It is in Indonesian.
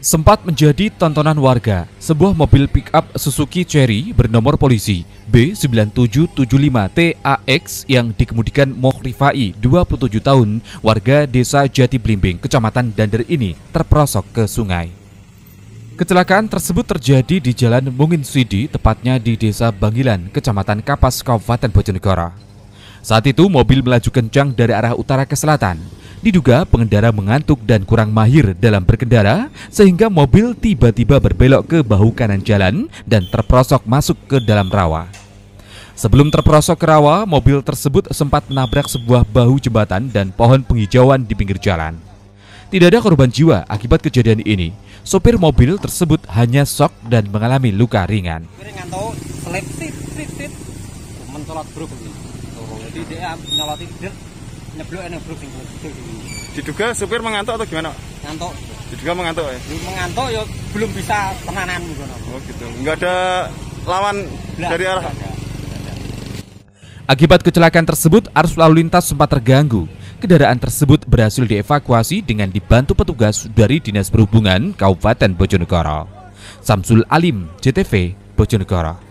sempat menjadi tontonan warga sebuah mobil pickup Suzuki Cherry bernomor polisi B9775TAX yang dikemudikan Mokrifai 27 tahun warga desa Jati Blimbing, kecamatan Dander ini terperosok ke sungai. Kecelakaan tersebut terjadi di Jalan Mungin Sidi, tepatnya di Desa Bangilan, Kecamatan Kapas, Kabupaten Bojonegoro. Saat itu mobil melaju kencang dari arah utara ke selatan. Diduga pengendara mengantuk dan kurang mahir dalam berkendara sehingga mobil tiba-tiba berbelok ke bahu kanan jalan dan terperosok masuk ke dalam rawa. Sebelum terperosok ke rawa, mobil tersebut sempat menabrak sebuah bahu jembatan dan pohon penghijauan di pinggir jalan. Tidak ada korban jiwa akibat kejadian ini. Sopir mobil tersebut hanya sok dan mengalami luka ringan. Jadi dia nyolotin nyeblok eh, nyeblok diduga supir mengantuk atau gimana ngantuk diduga mengantuk ya mengantuk ya belum bisa penganan gitu oh gitu nggak ada lawan Belak, dari arah ada. Akibat kecelakaan tersebut, arus lalu lintas sempat terganggu. Kendaraan tersebut berhasil dievakuasi dengan dibantu petugas dari Dinas Perhubungan Kabupaten Bojonegoro. Samsul Alim, JTV, Bojonegoro.